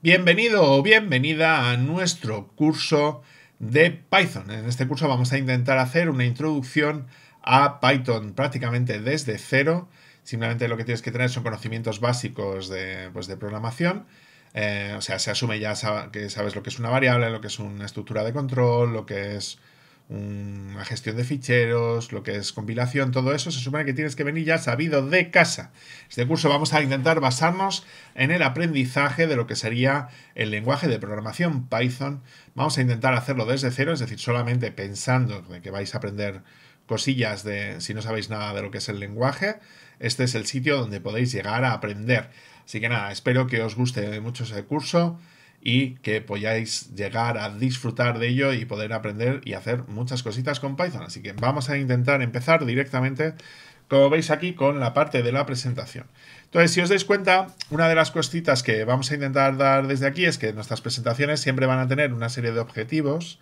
Bienvenido o bienvenida a nuestro curso de Python. En este curso vamos a intentar hacer una introducción a Python prácticamente desde cero. Simplemente lo que tienes que tener son conocimientos básicos de, pues, de programación. Eh, o sea, se asume ya que sabes lo que es una variable, lo que es una estructura de control, lo que es una gestión de ficheros, lo que es compilación, todo eso, se supone que tienes que venir ya sabido de casa. Este curso vamos a intentar basarnos en el aprendizaje de lo que sería el lenguaje de programación Python. Vamos a intentar hacerlo desde cero, es decir, solamente pensando de que vais a aprender cosillas de si no sabéis nada de lo que es el lenguaje. Este es el sitio donde podéis llegar a aprender. Así que nada, espero que os guste mucho ese curso y que podáis llegar a disfrutar de ello y poder aprender y hacer muchas cositas con Python. Así que vamos a intentar empezar directamente, como veis aquí, con la parte de la presentación. Entonces, si os dais cuenta, una de las cositas que vamos a intentar dar desde aquí es que nuestras presentaciones siempre van a tener una serie de objetivos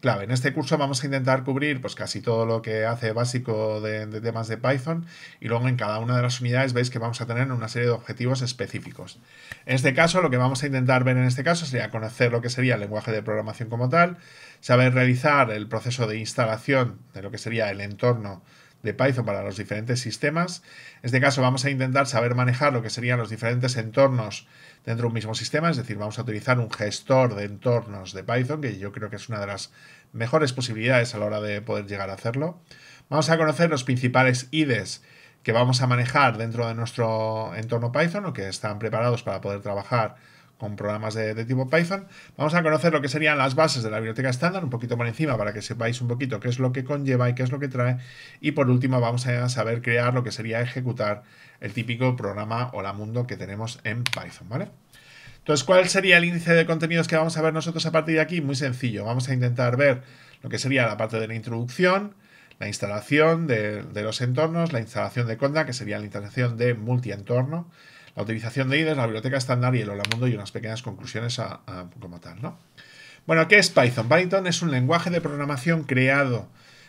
Claro, en este curso vamos a intentar cubrir pues casi todo lo que hace básico de, de, temas de Python y luego en cada una de las unidades veis que vamos a tener una serie de objetivos específicos. En este caso, lo que vamos a intentar ver en este caso sería conocer lo que sería el lenguaje de programación como tal, saber realizar el proceso de instalación de lo que sería el entorno de Python para los diferentes sistemas. En este caso vamos a intentar saber manejar lo que serían los diferentes entornos dentro de un mismo sistema, es decir, vamos a utilizar un gestor de entornos de Python, que yo creo que es una de las mejores posibilidades a la hora de poder llegar a hacerlo. Vamos a conocer los principales IDEs que vamos a manejar dentro de nuestro entorno Python o que están preparados para poder trabajar con programas de, tipo Python. Vamos a conocer lo que serían las bases de la biblioteca estándar, un poquito por encima para que sepáis un poquito qué es lo que conlleva y qué es lo que trae. Y por último vamos a saber crear lo que sería ejecutar el típico programa Hola Mundo que tenemos en Python, ¿vale? Entonces, ¿cuál sería el índice de contenidos que vamos a ver nosotros a partir de aquí? Muy sencillo, vamos a intentar ver lo que sería la parte de la introducción, la instalación de, los entornos, la instalación de conda, que sería la instalación de multientorno, entorno utilización de IDEs, la biblioteca estándar y el hola mundo y unas pequeñas conclusiones a, como tal, Bueno, ¿qué es Python? Python es un lenguaje de programación creado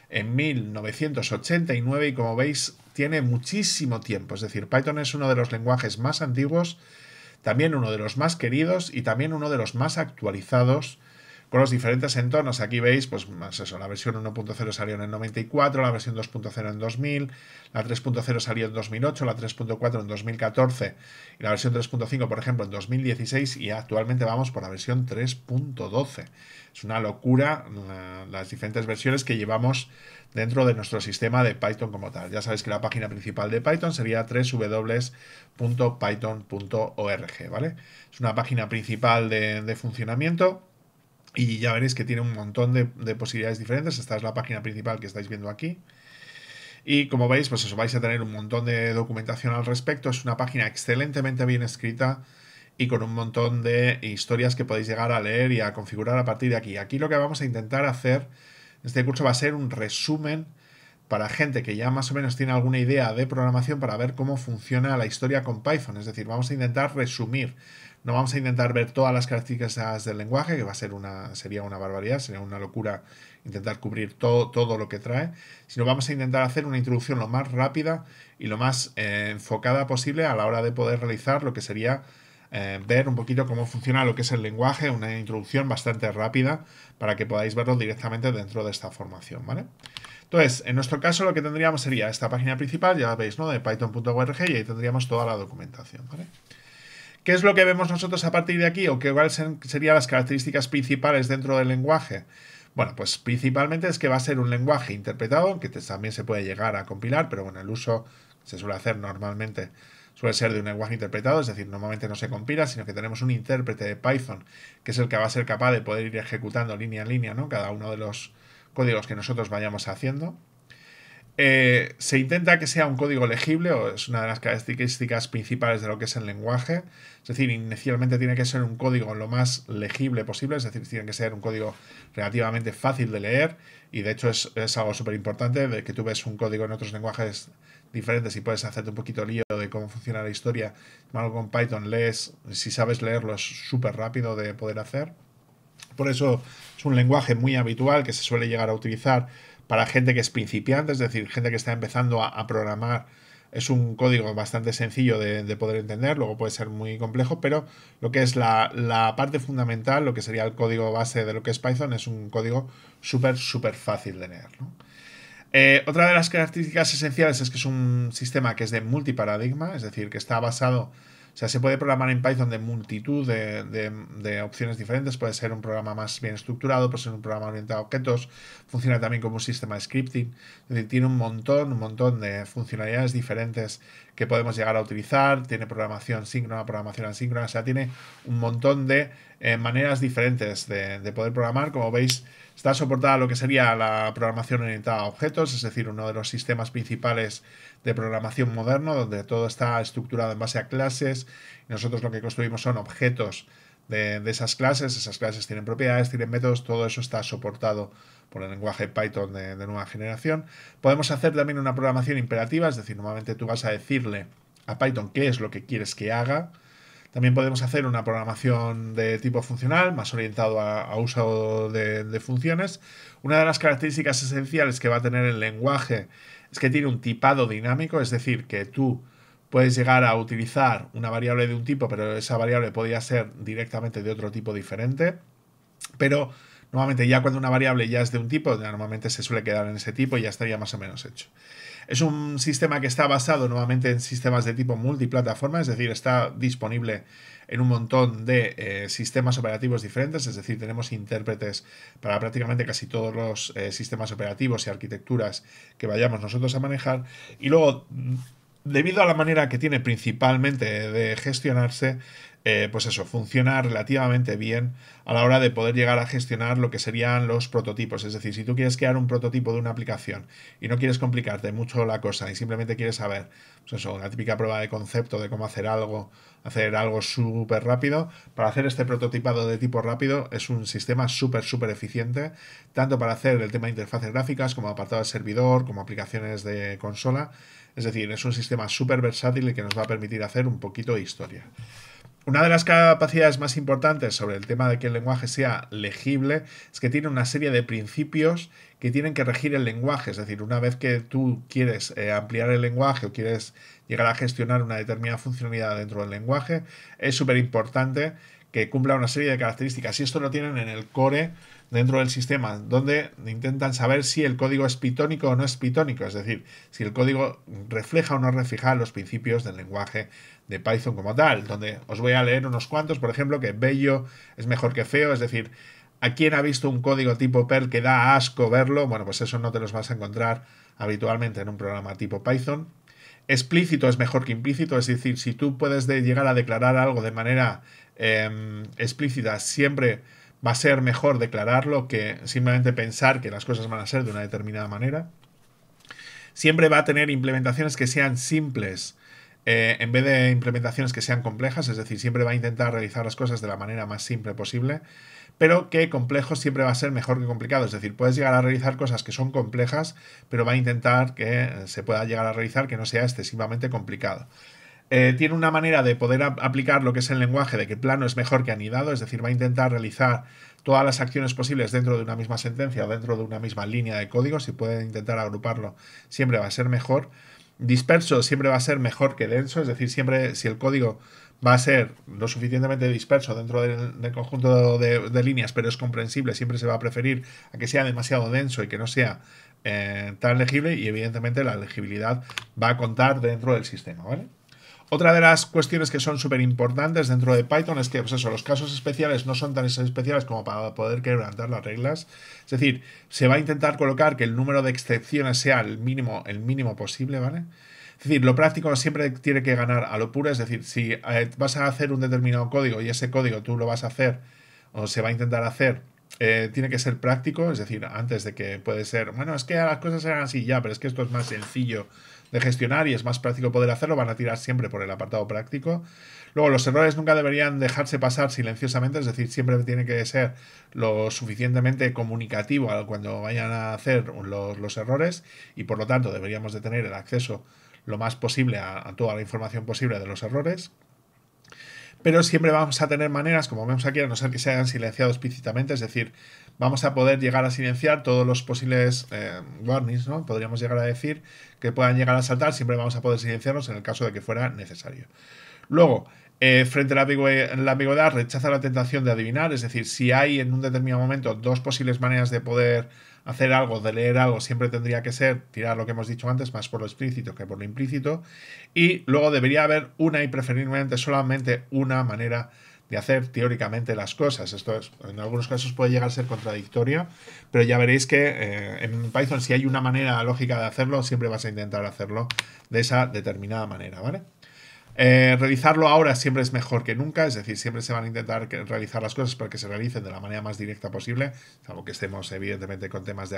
en 1989 y como veis tiene muchísimo tiempo. Es decir, Python es uno de los lenguajes más antiguos, también uno de los más queridos y también uno de los más actualizados con los diferentes entornos. Aquí veis, pues más eso, la versión 1.0 salió en el 94, la versión 2.0 en 2000, la 3.0 salió en 2008, la 3.4 en 2014 y la versión 3.5, por ejemplo, en 2016 y actualmente vamos por la versión 3.12. Es una locura las diferentes versiones que llevamos dentro de nuestro sistema de Python como tal. Ya sabéis que la página principal de Python sería www.python.org, ¿vale? Es una página principal de, de funcionamiento y ya veréis que tiene un montón de, posibilidades diferentes. Esta es la página principal que estáis viendo aquí. Y como veis, pues os vais a tener un montón de documentación al respecto. Es una página excelentemente bien escrita y con un montón de historias que podéis llegar a leer y a configurar a partir de aquí. Aquí lo que vamos a intentar hacer en este curso va a ser un resumen para gente que ya más o menos tiene alguna idea de programación para ver cómo funciona la historia con Python. Es decir, vamos a intentar resumir. No vamos a intentar ver todas las características del lenguaje, que va a ser una, sería una barbaridad, sería una locura intentar cubrir todo, todo lo que trae, sino vamos a intentar hacer una introducción lo más rápida y lo más eh, enfocada posible a la hora de poder realizar lo que sería eh, ver un poquito cómo funciona lo que es el lenguaje, una introducción bastante rápida para que podáis verlo directamente dentro de esta formación, ¿vale? Entonces, en nuestro caso lo que tendríamos sería esta página principal, ya veis, ¿no? De python.org y ahí tendríamos toda la documentación, ¿vale? ¿Qué es lo que vemos nosotros a partir de aquí o qué serían las características principales dentro del lenguaje? Bueno, pues principalmente es que va a ser un lenguaje interpretado, que también se puede llegar a compilar, pero bueno, el uso se suele hacer normalmente suele ser de un lenguaje interpretado, es decir, normalmente no se compila, sino que tenemos un intérprete de Python, que es el que va a ser capaz de poder ir ejecutando línea en línea, ¿no? Cada uno de los códigos que nosotros vayamos haciendo. Eh, se intenta que sea un código legible, o es una de las características principales de lo que es el lenguaje. Es decir, inicialmente tiene que ser un código lo más legible posible, es decir, tiene que ser un código relativamente fácil de leer. Y de hecho, es, algo súper importante de que tú ves un código en otros lenguajes diferentes y puedes hacerte un poquito lío de cómo funciona la historia. Malo con Python, lees, si sabes leerlo, es súper rápido de poder hacer. Por eso es un lenguaje muy habitual que se suele llegar a utilizar para gente que es principiante, es decir, gente que está empezando a, programar. Es un código bastante sencillo de, poder entender, luego puede ser muy complejo, pero lo que es la, parte fundamental, lo que sería el código base de lo que es Python, es un código súper, súper fácil de leer. Eh, otra de las características esenciales es que es un sistema que es de multiparadigma, es decir, que está basado o sea, se puede programar en Python de multitud de, opciones diferentes. Puede ser un programa más bien estructurado, puede ser un programa orientado a objetos. Funciona también como un sistema de scripting. Es decir, tiene un montón, un montón de funcionalidades diferentes que podemos llegar a utilizar, tiene programación síncrona, programación asíncrona, o sea, tiene un montón de eh, maneras diferentes de, poder programar. Como veis, está soportada lo que sería la programación orientada a objetos, es decir, uno de los sistemas principales de programación moderno, donde todo está estructurado en base a clases. nosotros lo que construimos son objetos de esas clases, esas clases tienen propiedades, tienen métodos, todo eso está soportado por el lenguaje Python de, nueva generación. Podemos hacer también una programación imperativa, es decir, normalmente tú vas a decirle a Python qué es lo que quieres que haga. También podemos hacer una programación de tipo funcional, más orientado a, uso de, de, funciones. Una de las características esenciales que va a tener el lenguaje es que tiene un tipado dinámico, es decir, que tú puedes llegar a utilizar una variable de un tipo, pero esa variable podría ser directamente de otro tipo diferente. Pero Normalmente ya cuando una variable ya es de un tipo, normalmente se suele quedar en ese tipo y ya estaría más o menos hecho. Es un sistema que está basado nuevamente en sistemas de tipo multiplataforma, es decir, está disponible en un montón de eh, sistemas operativos diferentes, es decir, tenemos intérpretes para prácticamente casi todos los eh, sistemas operativos y arquitecturas que vayamos nosotros a manejar. Y luego mm, debido a la manera que tiene principalmente de gestionarse, eh, pues eso, funciona relativamente bien a la hora de poder llegar a gestionar lo que serían los prototipos. Es decir, si tú quieres crear un prototipo de una aplicación y no quieres complicarte mucho la cosa y simplemente quieres saber, pues eso, una típica prueba de concepto de cómo hacer algo, hacer algo súper rápido, para hacer este prototipado de tipo rápido es un sistema súper, súper eficiente, tanto para hacer el tema de interfaces gráficas como apartado de servidor, como aplicaciones de consola. Es decir, es un sistema súper versátil y que nos va a permitir hacer un poquito de historia. Una de las capacidades más importantes sobre el tema de que el lenguaje sea legible es que tiene una serie de principios que tienen que regir el lenguaje. Es decir, una vez que tú quieres eh, ampliar el lenguaje o quieres llegar a gestionar una determinada funcionalidad dentro del lenguaje, es súper importante que cumpla una serie de características. Y esto lo tienen en el core dentro del sistema, donde intentan saber si el código es pitónico o no es pitónico, es decir, si el código refleja o no refleja los principios del lenguaje de Python como tal, donde os voy a leer unos cuantos, por ejemplo, que bello es mejor que feo, es decir, ¿A quién ha visto un código tipo Perl que da asco verlo? Bueno, pues eso no te los vas a encontrar habitualmente en un programa tipo Python. Explícito es mejor que implícito, es decir, si tú puedes llegar a declarar algo de manera em, explícita, siempre va a ser mejor declararlo que simplemente pensar que las cosas van a ser de una determinada manera. Siempre va a tener implementaciones que sean simples eh, en vez de implementaciones que sean complejas, es decir, siempre va a intentar realizar las cosas de la manera más simple posible, pero que complejo siempre va a ser mejor que complicado, es decir, puedes llegar a realizar cosas que son complejas, pero va a intentar que se pueda llegar a realizar que no sea excesivamente complicado. Eh, tiene una manera de poder aplicar lo que es el lenguaje de que plano es mejor que anidado, es decir, va a intentar realizar todas las acciones posibles dentro de una misma sentencia o dentro de una misma línea de código, si puede intentar agruparlo, siempre va a ser mejor. Disperso siempre va a ser mejor que denso, es decir, siempre si el código va a ser lo suficientemente disperso dentro del, conjunto de, líneas, pero es comprensible, siempre se va a preferir a que sea demasiado denso y que no sea eh, tan legible y evidentemente la legibilidad va a contar dentro del sistema, ¿vale? Otra de las cuestiones que son súper importantes dentro de Python es que, pues eso, los casos especiales no son tan especiales como para poder quebrantar las reglas. Es decir, se va a intentar colocar que el número de excepciones sea el mínimo, el mínimo posible, ¿vale? Es decir, lo práctico siempre tiene que ganar a lo puro. Es decir, si eh, vas a hacer un determinado código y ese código tú lo vas a hacer o se va a intentar hacer eh, tiene que ser práctico, es decir, antes de que puede ser, bueno, es que las cosas eran así ya, pero es que esto es más sencillo de gestionar y es más práctico poder hacerlo, van a tirar siempre por el apartado práctico. Luego, los errores nunca deberían dejarse pasar silenciosamente, es decir, siempre tiene que ser lo suficientemente comunicativo cuando vayan a hacer los, errores y por lo tanto deberíamos de tener el acceso lo más posible a toda la información posible de los errores pero siempre vamos a tener maneras, como vemos aquí, a no ser que se hayan silenciado explícitamente, es decir, vamos a poder llegar a silenciar todos los posibles eh, warnings, ¿no? Podríamos llegar a decir que puedan llegar a saltar, siempre vamos a poder silenciarlos en el caso de que fuera necesario. Luego, eh, frente a la, ambigüedad, rechaza la tentación de adivinar, es decir, si hay en un determinado momento dos posibles maneras de poder hacer algo, de leer algo, siempre tendría que ser tirar lo que hemos dicho antes, más por lo explícito que por lo implícito. Y luego debería haber una y preferiblemente solamente una manera de hacer teóricamente las cosas. Esto en algunos casos puede llegar a ser contradictorio, pero ya veréis que eh, en Python si hay una manera lógica de hacerlo, siempre vas a intentar hacerlo de esa determinada manera, ¿vale? Eh, realizarlo ahora siempre es mejor que nunca, es decir, siempre se van a intentar realizar las cosas para que se realicen de la manera más directa posible, salvo que estemos evidentemente con temas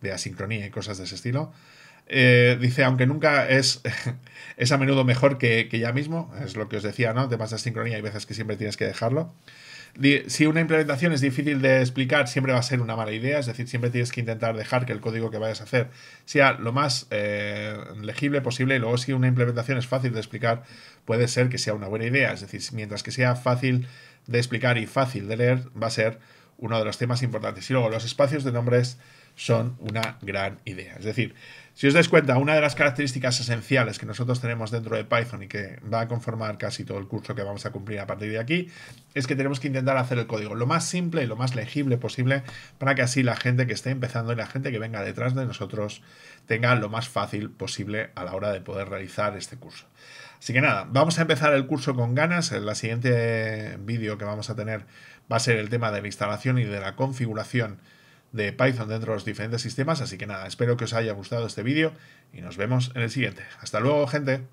de, asincronía y cosas de ese estilo. Eh, dice, aunque nunca es, a menudo mejor que, que, ya mismo, es lo que os decía, ¿no? Temas de asincronía hay veces que siempre tienes que dejarlo si una implementación es difícil de explicar, siempre va a ser una mala idea, es decir, siempre tienes que intentar dejar que el código que vayas a hacer sea lo más eh, legible posible y luego si una implementación es fácil de explicar, puede ser que sea una buena idea, es decir, mientras que sea fácil de explicar y fácil de leer, va a ser uno de los temas importantes. Y luego, los espacios de nombres son una gran idea. Es decir, si os dais cuenta, una de las características esenciales que nosotros tenemos dentro de Python y que va a conformar casi todo el curso que vamos a cumplir a partir de aquí, es que tenemos que intentar hacer el código lo más simple y lo más legible posible para que así la gente que esté empezando y la gente que venga detrás de nosotros tenga lo más fácil posible a la hora de poder realizar este curso. Así que nada, vamos a empezar el curso con ganas. En la siguiente vídeo que vamos a tener va a ser el tema de la instalación y de la configuración de Python dentro de los diferentes sistemas. Así que nada, espero que os haya gustado este vídeo y nos vemos en el siguiente. Hasta luego, gente.